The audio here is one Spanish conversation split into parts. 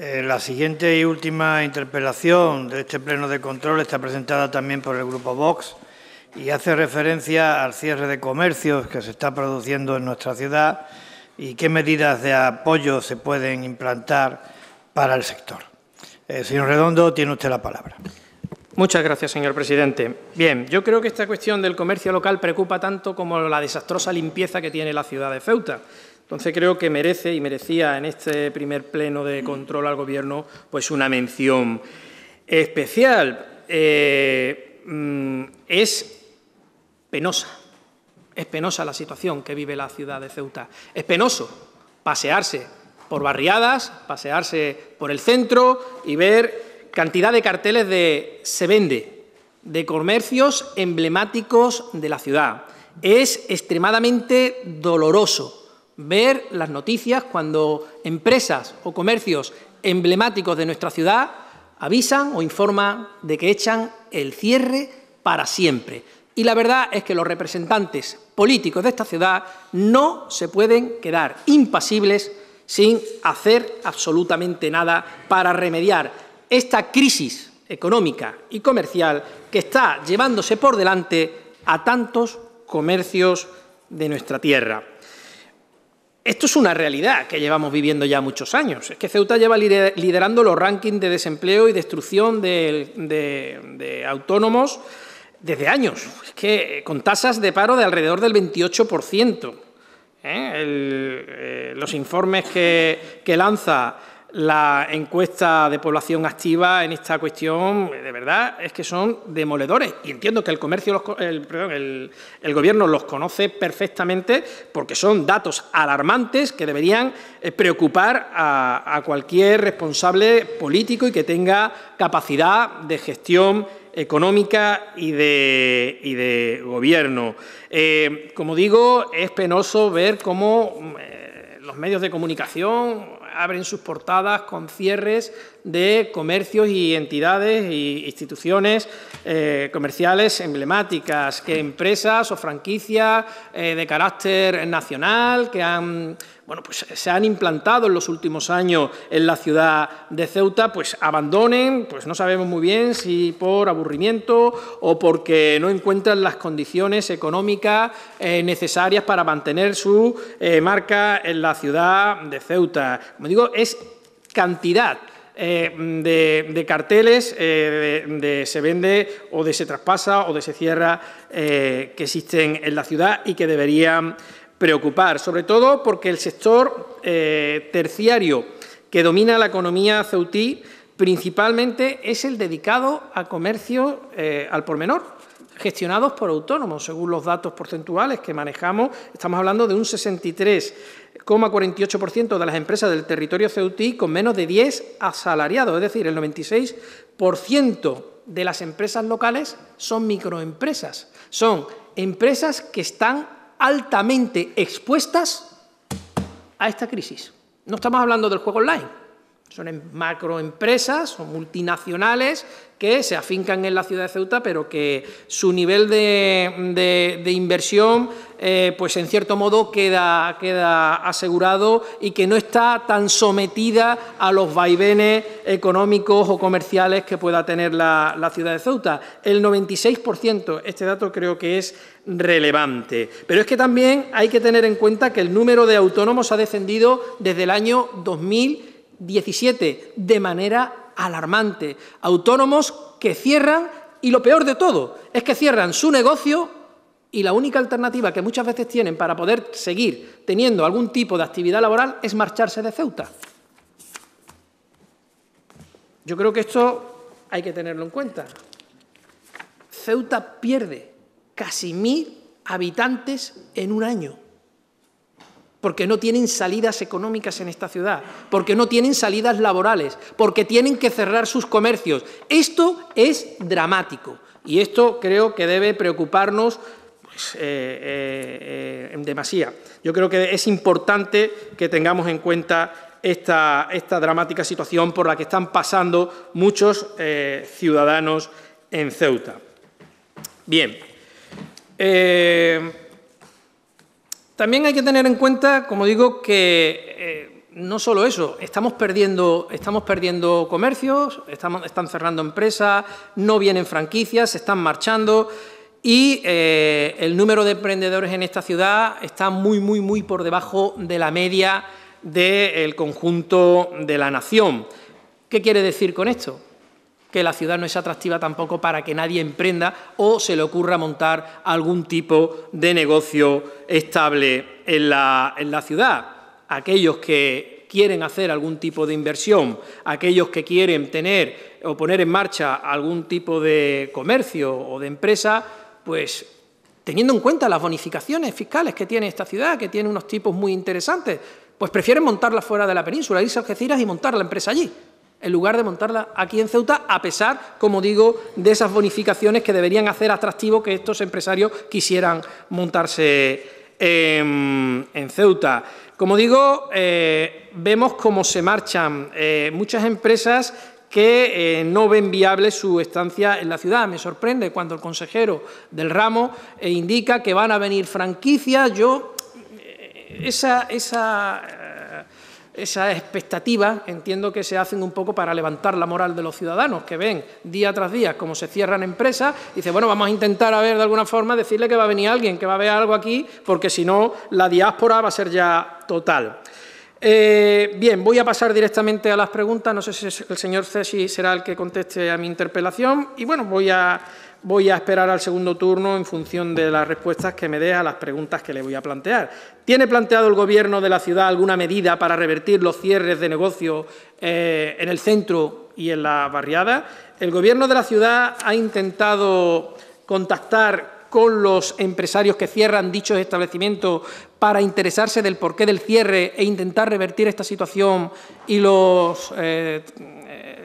Eh, la siguiente y última interpelación de este pleno de control está presentada también por el Grupo Vox y hace referencia al cierre de comercios que se está produciendo en nuestra ciudad y qué medidas de apoyo se pueden implantar para el sector. Eh, señor Redondo, tiene usted la palabra. Muchas gracias, señor presidente. Bien, yo creo que esta cuestión del comercio local preocupa tanto como la desastrosa limpieza que tiene la ciudad de Ceuta. Entonces creo que merece y merecía en este primer pleno de control al Gobierno pues una mención especial. Eh, mm, es penosa, es penosa la situación que vive la ciudad de Ceuta. Es penoso pasearse por barriadas, pasearse por el centro y ver cantidad de carteles de se vende, de comercios emblemáticos de la ciudad. Es extremadamente doloroso ver las noticias cuando empresas o comercios emblemáticos de nuestra ciudad avisan o informan de que echan el cierre para siempre. Y la verdad es que los representantes políticos de esta ciudad no se pueden quedar impasibles sin hacer absolutamente nada para remediar esta crisis económica y comercial que está llevándose por delante a tantos comercios de nuestra tierra. Esto es una realidad que llevamos viviendo ya muchos años. Es que Ceuta lleva liderando los rankings de desempleo y destrucción de, autónomos desde años, es que eh, con tasas de paro de alrededor del 28%. ¿eh? Eh, los informes que, que lanza la encuesta de población activa en esta cuestión, de verdad, es que son demoledores. Y entiendo que el comercio, el, gobierno los conoce perfectamente porque son datos alarmantes que deberían eh, preocupar a, cualquier responsable político y que tenga capacidad de gestión económica y de, gobierno. Eh, como digo, es penoso ver cómo mm, eh, los medios de comunicación abren sus portadas con cierres de comercios y entidades e instituciones eh, comerciales emblemáticas, que empresas o franquicias eh, de carácter nacional que han bueno, pues eh, se han implantado en los últimos años en la ciudad de Ceuta, pues abandonen, pues no sabemos muy bien si por aburrimiento o porque no encuentran las condiciones económicas eh, necesarias para mantener su eh, marca en la ciudad de Ceuta. Como digo, es cantidad. de, carteles de, se vende o de se traspasa o de se cierra que existen en la ciudad y que deberían preocupar, sobre todo porque el sector eh, terciario que domina la economía ceutí principalmente es el dedicado a comercio eh, al por menor, gestionados por autónomos. Según los datos porcentuales que manejamos, estamos hablando de un 63,48% de las empresas del territorio ceutí con menos de 10 asalariados, es decir, el 96% de las empresas locales son microempresas, son empresas que están altamente expuestas a esta crisis. No estamos hablando del juego online, son em-, macroempresas, o multinacionales que se afincan en la ciudad de Ceuta, pero que su nivel de, inversión, eh, pues en cierto modo queda, queda asegurado y que no está tan sometida a los vaivenes económicos o comerciales que pueda tener la, la ciudad de Ceuta. El 96%, este dato creo que es relevante. Pero es que también hay que tener en cuenta que el número de autónomos ha descendido desde el año 2000 17 de manera alarmante. Autónomos que cierran y lo peor de todo es que cierran su negocio y la única alternativa que muchas veces tienen para poder seguir teniendo algún tipo de actividad laboral es marcharse de Ceuta. Yo creo que esto hay que tenerlo en cuenta. Ceuta pierde casi mil habitantes en un año porque no tienen salidas económicas en esta ciudad, porque no tienen salidas laborales, porque tienen que cerrar sus comercios. Esto es dramático y esto creo que debe preocuparnos pues, eh, eh, en demasía. Yo creo que es importante que tengamos en cuenta esta, esta dramática situación por la que están pasando muchos eh, ciudadanos en Ceuta. Bien. También hay que tener en cuenta, como digo, que eh, no solo eso, estamos perdiendo, estamos perdiendo comercios, están cerrando empresas, no vienen franquicias, se están marchando y eh, el número de emprendedores en esta ciudad está muy, muy, muy por debajo de la media del conjunto de la nación. ¿Qué quiere decir con esto? que la ciudad no es atractiva tampoco para que nadie emprenda o se le ocurra montar algún tipo de negocio estable en la, en la ciudad. Aquellos que quieren hacer algún tipo de inversión, aquellos que quieren tener o poner en marcha algún tipo de comercio o de empresa, pues teniendo en cuenta las bonificaciones fiscales que tiene esta ciudad, que tiene unos tipos muy interesantes, pues prefieren montarla fuera de la península, irse a Algeciras y montar la empresa allí en lugar de montarla aquí en Ceuta, a pesar, como digo, de esas bonificaciones que deberían hacer atractivo que estos empresarios quisieran montarse en, Ceuta. Como digo, eh, vemos cómo se marchan eh, muchas empresas que eh, no ven viable su estancia en la ciudad. Me sorprende cuando el consejero del ramo indica que van a venir franquicias. Yo, esa, esa esas expectativas entiendo que se hacen un poco para levantar la moral de los ciudadanos, que ven día tras día cómo se cierran empresas, y dice, bueno, vamos a intentar a ver de alguna forma decirle que va a venir alguien, que va a haber algo aquí, porque si no, la diáspora va a ser ya total. Eh, bien, voy a pasar directamente a las preguntas. No sé si el señor Cesi será el que conteste a mi interpelación. Y bueno, voy a voy a esperar al segundo turno en función de las respuestas que me dé a las preguntas que le voy a plantear. ¿Tiene planteado el Gobierno de la ciudad alguna medida para revertir los cierres de negocio eh, en el centro y en la barriada? ¿El Gobierno de la ciudad ha intentado contactar con los empresarios que cierran dichos establecimientos para interesarse del porqué del cierre e intentar revertir esta situación y los eh,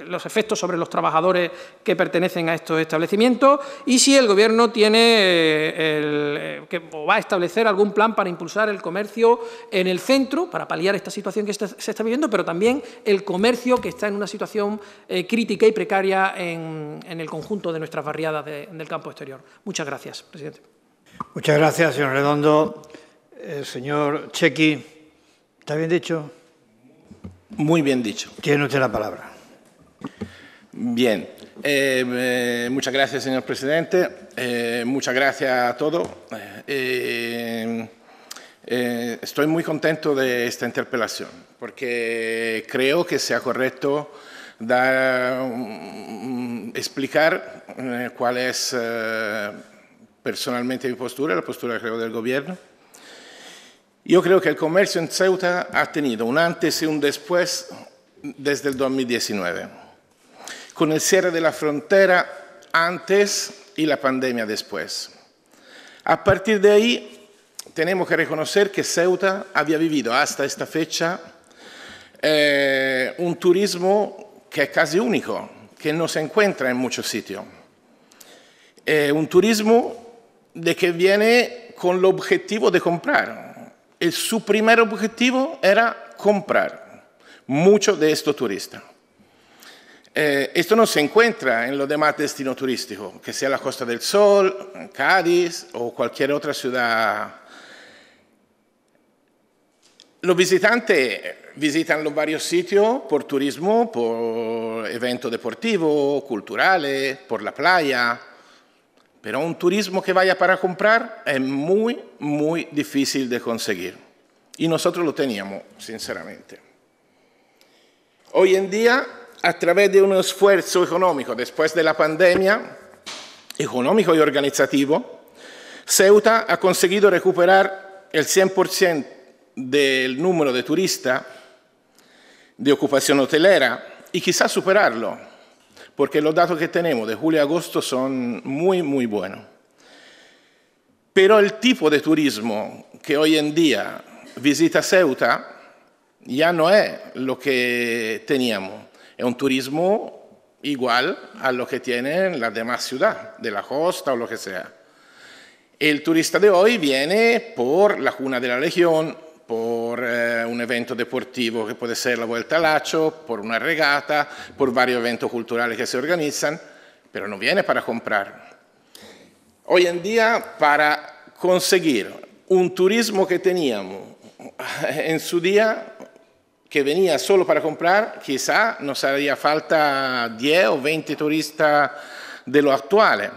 los efectos sobre los trabajadores que pertenecen a estos establecimientos y si el Gobierno tiene eh, el, eh, que va a establecer algún plan para impulsar el comercio en el centro, para paliar esta situación que se está viviendo, pero también el comercio que está en una situación eh, crítica y precaria en, el conjunto de nuestras barriadas del campo exterior. Muchas gracias, presidente. Muchas gracias, señor Redondo. señor Chequi, ¿está bien dicho? Muy bien dicho. Tiene usted la palabra. Bien, eh, eh, muchas gracias, señor presidente. Eh, muchas gracias a todos. estoy muy contento de esta interpelación porque creo que sea correcto mm, explicar cuál es personalmente mi postura, la postura creo del gobierno. Yo creo que el comercio en Ceuta ha tenido un antes y un después desde el 2019 con el cierre de la frontera antes y la pandemia después. A partir de ahí, tenemos que reconocer que Ceuta había vivido hasta esta fecha eh, un turismo que es casi único, que no se encuentra en muchos sitios. Eh, un turismo de que viene con el objetivo de comprar. Y eh, su primer objetivo era comprar mucho de estos turistas. Eh, esto no se encuentra en los demás destinos turísticos, que sea la Costa del Sol, Cádiz o cualquier otra ciudad. Los visitantes visitan los varios sitios por turismo, por evento deportivo, culturales, por la playa, pero un turismo que vaya para comprar es muy, muy difícil de conseguir. Y nosotros lo teníamos, sinceramente. Hoy en día a través de un esfuerzo económico después de la pandemia, económico y organizativo, Ceuta ha conseguido recuperar el 100% del número de turistas de ocupación hotelera y quizás superarlo, porque los datos que tenemos de julio y agosto son muy, muy buenos. Pero el tipo de turismo que hoy en día visita Ceuta ya no es lo que teníamos. Es un turismo igual a lo que tienen las demás ciudades, de la costa o lo que sea. El turista de hoy viene por la cuna de la Legión, por eh, un evento deportivo que puede ser la Vuelta al Hacho, por una regata, por varios eventos culturales que se organizan, pero no viene para comprar. Hoy en día, para conseguir un turismo que teníamos en su día, que venía solo per comprar, chissà, non haría falta 10 o 20 turisti de lo actual.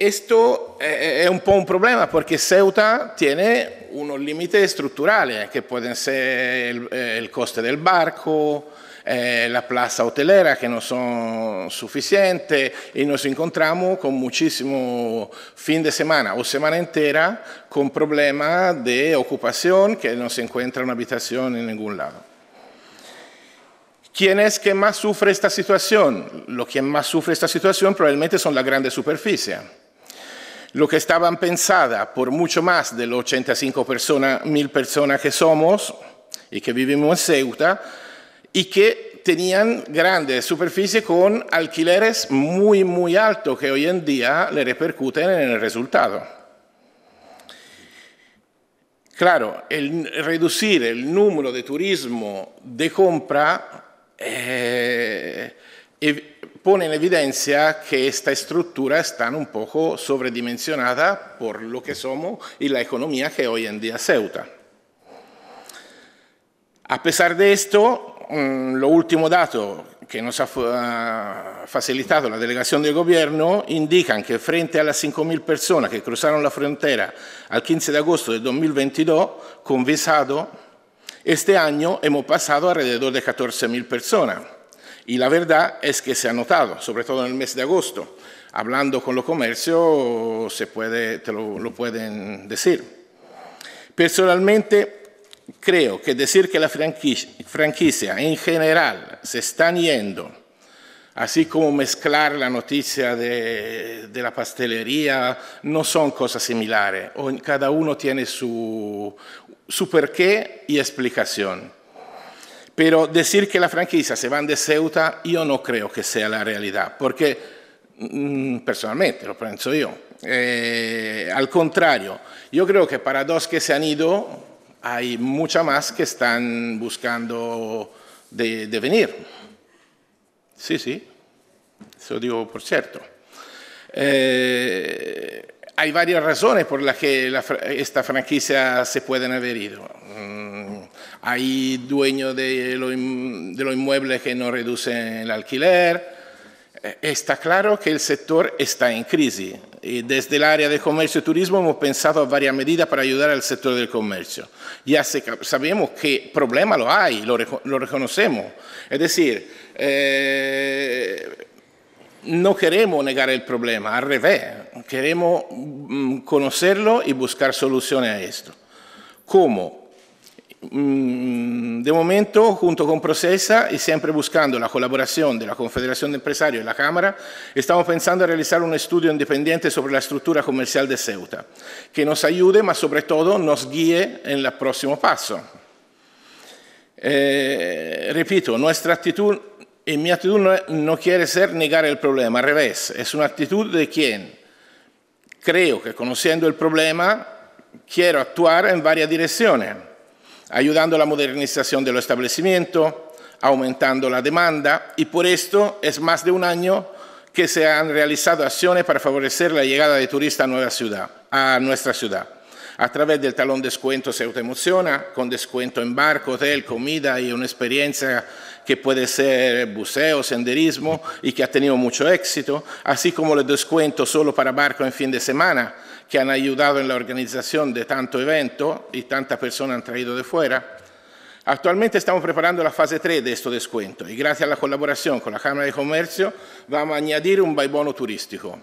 questo è un po' un problema perché Ceuta tiene un limite strutturale che può essere il, el eh, coste del barco, Eh, la plaza hotelera que no son suficientes y nos encontramos con muchísimo fin de semana o semana entera con problemas de ocupación que no se encuentra una habitación en ningún lado. ¿Quién es que más sufre esta situación? Lo que más sufre esta situación probablemente son las grandes superficies. Lo que estaban pensadas por mucho más de los 85 personas, mil personas que somos y que vivimos en Ceuta, y que tenían grandes superficies con alquileres muy, muy altos que hoy en día le repercuten en el resultado. Claro, el reducir el número de turismo de compra eh, pone en evidencia que esta estructura está un poco sobredimensionada por lo que somos y la economía que hoy en día se A pesar de esto, lo último dato que nos ha eh, facilitado la delegación del gobierno indican que frente a las 5.000 personas que cruzaron la frontera al 15 de agosto de 2022 con visado, este año hemos pasado alrededor de 14.000 personas. Y la verdad es que se ha notado, sobre todo en el mes de agosto. Hablando con los comercios, se puede, te lo, lo pueden decir. Personalmente, creo que decir que la franquicia en general se está yendo, así como mezclar la noticia de, de, la pastelería, no son cosas similares. Cada uno tiene su, su porqué y explicación. Pero decir que la franquicia se va de Ceuta, yo no creo que sea la realidad, porque mm, personalmente lo pienso yo. Eh, al contrario, yo creo que para dos que se han ido, hay mucha más que están buscando de, venir. Sí, sí, eso digo por cierto. Eh, hay varias razones por las que esta franquicia se pueden haber ido. Mm, hay dueños de los inmuebles que no reducen el alquiler, eh, está claro que el sector está en crisis y desde el área de comercio y turismo hemos pensado varias medidas para ayudar al sector del comercio. Ya sabemos que problema lo hay, lo, reconocemos. Es decir, eh, no queremos negar el problema, al revés, queremos mm, conocerlo y buscar soluciones a esto. ¿Cómo? Mm, de momento, junto con Procesa e sempre buscando la collaborazione della la Confederación de Empresarios y la Cámara, stiamo pensando a realizzare un studio independiente sulla struttura commerciale di Ceuta, che ci aiuti ma soprattutto ci nos nel prossimo passo. Eh, repito, nostra actitud y mi actitud no, no ser negar el problema, al revés, è una actitud de quien creo que conociendo el problema quiero attuare in varie direzioni. ayudando a la modernización del establecimiento, aumentando la demanda y por esto es más de un año que se han realizado acciones para favorecer la llegada de turistas a nuestra ciudad a través del talón descuento se autoemociona, con descuento en barco, hotel, comida y una experiencia que puede ser buceo, senderismo y que ha tenido mucho éxito, así como los descuentos solo para barco en fin de semana, que han ayudado en la organización de tanto evento y tanta persona han traído de fuera. Actualmente estamos preparando la fase 3 de este descuento y gracias a la colaboración con la Cámara de Comercio vamos a añadir un baibono turístico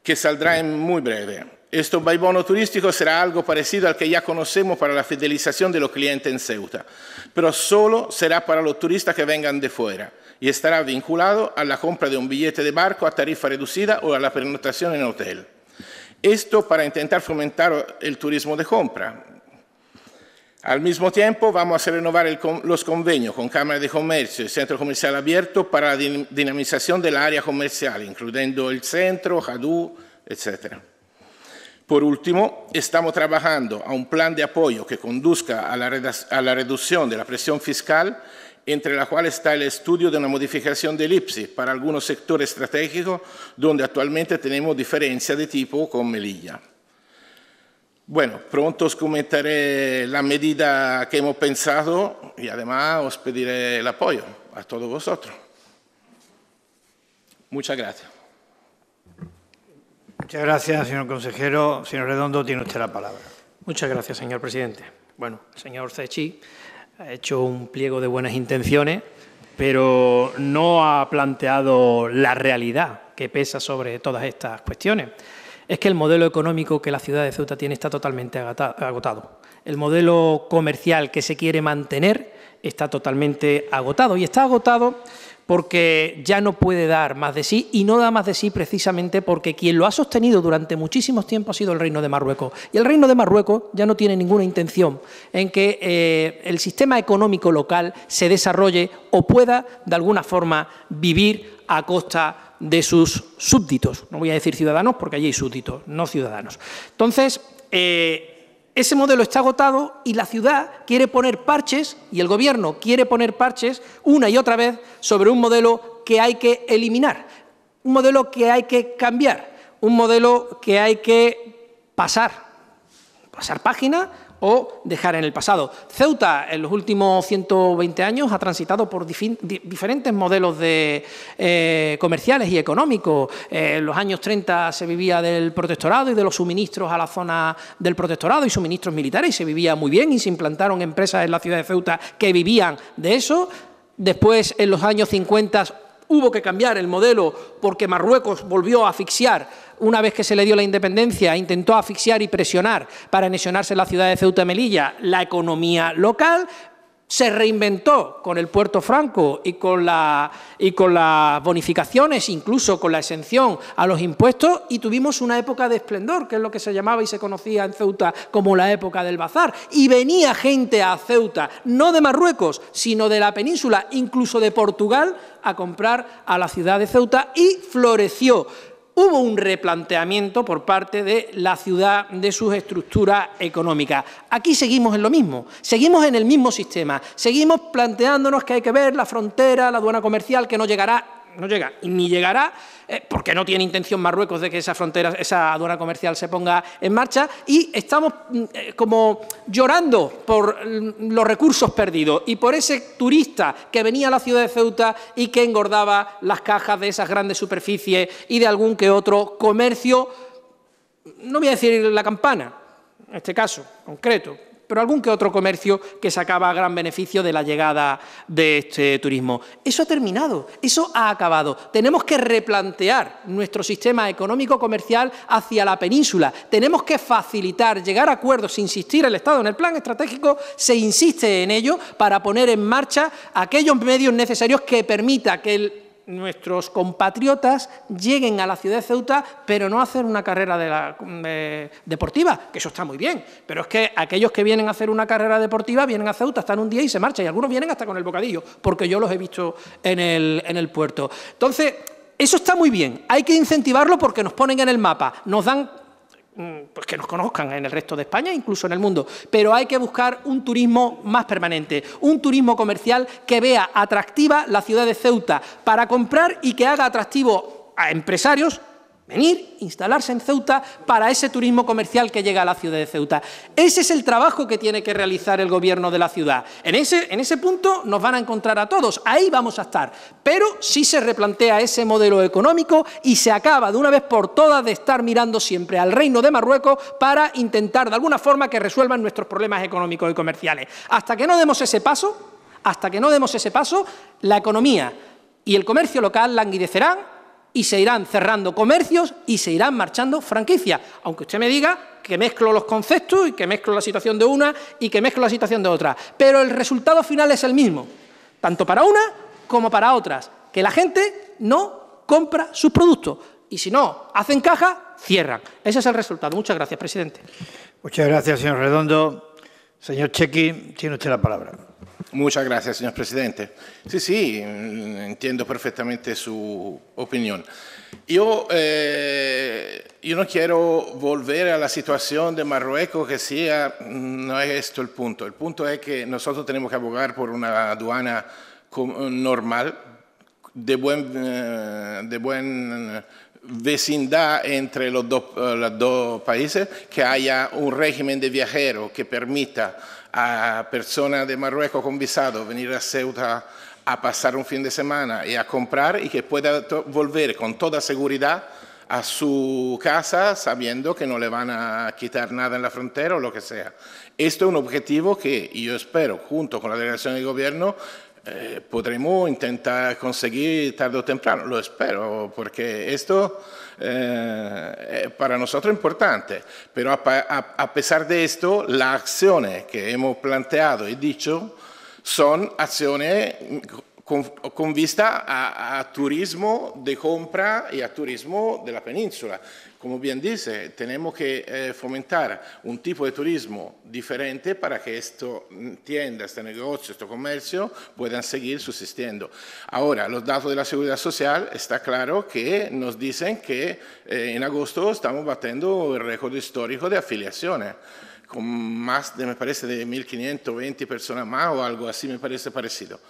que saldrá en muy breve. Este bono turístico será algo parecido al que ya conocemos para la fidelización de los clientes en Ceuta, pero solo será para los turistas que vengan de fuera y estará vinculado a la compra de un billete de barco a tarifa reducida o a la prenotación en hotel. Esto para intentar fomentar el turismo de compra. Al mismo tiempo, vamos a renovar los convenios con Cámara de Comercio y Centro Comercial Abierto para la dinamización del área comercial, incluyendo el centro, Jadú, etcétera. Por último, estamos trabajando a un plan de apoyo que conduzca a la, reducción de la presión fiscal, entre la cual está el estudio de una modificación del IPSI para algunos sectores estratégicos donde actualmente tenemos diferencia de tipo con Melilla. Bueno, pronto os comentaré la medida que hemos pensado y además os pediré el apoyo a todos vosotros. Muchas gracias. Muchas gracias, señor consejero. Señor Redondo, tiene usted la palabra. Muchas gracias, señor presidente. Bueno, el señor Cechi ha hecho un pliego de buenas intenciones, pero no ha planteado la realidad que pesa sobre todas estas cuestiones. Es que el modelo económico que la ciudad de Ceuta tiene está totalmente agotado. El modelo comercial que se quiere mantener está totalmente agotado y está agotado porque ya no puede dar más de sí y no da más de sí precisamente porque quien lo ha sostenido durante muchísimos tiempos ha sido el Reino de Marruecos. Y el Reino de Marruecos ya no tiene ninguna intención en que eh, el sistema económico local se desarrolle o pueda de alguna forma vivir a costa de sus súbditos. No voy a decir ciudadanos porque allí hay súbditos, no ciudadanos. Entonces, eh, ese modelo está agotado y la ciudad quiere poner parches, y el gobierno quiere poner parches una y otra vez sobre un modelo que hay que eliminar, un modelo que hay que cambiar, un modelo que hay que pasar, pasar página o dejar en el pasado. Ceuta en los últimos 120 años ha transitado por diferentes modelos de, eh, comerciales y económicos. Eh, en los años 30 se vivía del protectorado y de los suministros a la zona del protectorado y suministros militares y se vivía muy bien y se implantaron empresas en la ciudad de Ceuta que vivían de eso. Después, en los años 50, Hubo que cambiar el modelo porque Marruecos volvió a asfixiar, una vez que se le dio la independencia, intentó asfixiar y presionar para anexionarse la ciudad de Ceuta y Melilla, la economía local, se reinventó con el puerto franco y con, las bonificaciones, incluso con la exención a los impuestos, y tuvimos una época de esplendor, que es lo que se llamaba y se conocía en Ceuta como la época del bazar. Y venía gente a Ceuta, no de Marruecos, sino de la península, incluso de Portugal, a comprar a la ciudad de Ceuta y floreció hubo un replanteamiento por parte de la ciudad de sus estructuras económicas. Aquí seguimos en lo mismo, seguimos en el mismo sistema, seguimos planteándonos que hay que ver la frontera, la aduana comercial, que no llegará no llega, ni llegará, eh, porque no tiene intención Marruecos de que esa frontera, esa aduana comercial se ponga en marcha, y estamos mm, eh, como llorando por mm, los recursos perdidos y por ese turista que venía a la ciudad de Ceuta y que engordaba las cajas de esas grandes superficies y de algún que otro comercio, no voy a decir la campana, en este caso concreto, pero algún que otro comercio que sacaba gran beneficio de la llegada de este turismo. Eso ha terminado, eso ha acabado. Tenemos que replantear nuestro sistema económico comercial hacia la península. Tenemos que facilitar, llegar a acuerdos, insistir el Estado en el plan estratégico, se insiste en ello para poner en marcha aquellos medios necesarios que permita que el nuestros compatriotas lleguen a la ciudad de Ceuta, pero no hacer una carrera de la, deportiva, que eso está muy bien, pero es que aquellos que vienen a hacer una carrera deportiva vienen a Ceuta, están un día y se marchan, y algunos vienen hasta con el bocadillo, porque yo los he visto en el, en el puerto. Entonces, eso está muy bien, hay que incentivarlo porque nos ponen en el mapa, nos dan Mm, pues que nos conozcan en el resto de España, incluso en el mundo. Pero hay que buscar un turismo más permanente, un turismo comercial que vea atractiva la ciudad de Ceuta para comprar y que haga atractivo a empresarios venir, instalarse en Ceuta para ese turismo comercial que llega a la ciudad de Ceuta. Ese es el trabajo que tiene que realizar el gobierno de la ciudad. En ese, punto nos van a encontrar a todos, ahí vamos a estar. Pero si sí se replantea ese modelo económico y se acaba de una vez por todas de estar mirando siempre al reino de Marruecos para intentar de alguna forma que resuelvan nuestros problemas económicos y comerciales. Hasta que no demos ese paso, hasta que no demos ese paso, la economía y el comercio local languidecerán y se irán cerrando comercios y se irán marchando franquicias. Aunque usted me diga que mezclo los conceptos y que mezclo la situación de una y que mezclo la situación de otra. Pero el resultado final es el mismo, tanto para una como para otras, que la gente no compra sus productos. Y si no hacen caja, cierran. Ese es el resultado. Muchas gracias, presidente. Muchas gracias, señor Redondo. Señor Chequi, tiene usted la palabra. Muchas gracias, señor presidente. Sí, sí, entiendo perfectamente su opinión. Yo, eh, yo no quiero volver a la situación de Marruecos que sea, ah, no es esto el punto. El punto es que nosotros tenemos que abogar por una aduana normal, de buen, eh, de buen vecindad entre los eh, dos, países, que haya un régimen de viajeros que permita a personas de Marruecos con visado venir a Ceuta a pasar un fin de semana y a comprar y que pueda volver con toda seguridad a su casa sabiendo que no le van a quitar nada en la frontera o lo que sea. Esto es un objetivo que yo espero, junto con la delegación del gobierno, eh, podremos intentar conseguir tarde o temprano, lo espero, porque esto eh, eh para nosotros importante, pero a, a, a, pesar de esto, la acciones que hemos planteado y dicho son acciones con, con vista a, a turismo de compra y a turismo de la península. como bien dice, tenemos que eh, fomentar un tipo de turismo diferente para que esta mm, tienda, este negocio, este comercio puedan seguir subsistiendo. Ahora, los datos de la seguridad social, está claro que nos dicen que eh, en agosto estamos batiendo el récord histórico de afiliaciones con más de, me parece, de 1.520 personas más o algo así, me parece parecido.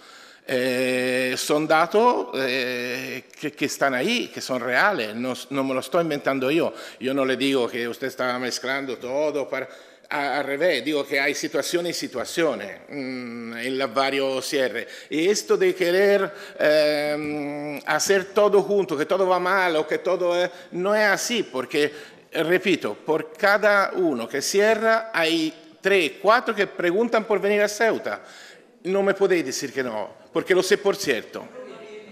Eh, sono dato eh, che, che stanno ahí, che sono reali, non, no, me lo sto inventando io. Io non le dico che usted stava mezclando tutto para, a, a, revés, dico che hay situación y situación mmm, en los varios cierres. Y esto querer eh, hacer todo junto, che tutto va male o che tutto è... Non è così, perché, ripeto, per cada uno che cierra hay tres, quattro che preguntano per venire a Ceuta. no me podéis decir que no, porque lo sé por cierto.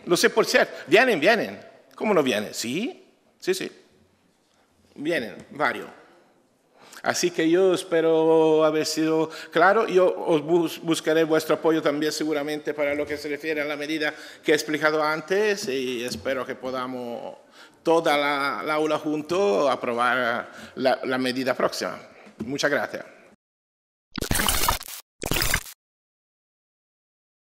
Lo sé por cierto. Vienen, vienen. ¿Cómo no vienen? Sí, sí, sí. Vienen, varios. Así que yo espero haber sido claro. Yo os buscaré vuestro apoyo también seguramente para lo que se refiere a la medida que he explicado antes y espero que podamos toda la, aula junto aprobar la medida próxima. Muchas gracias.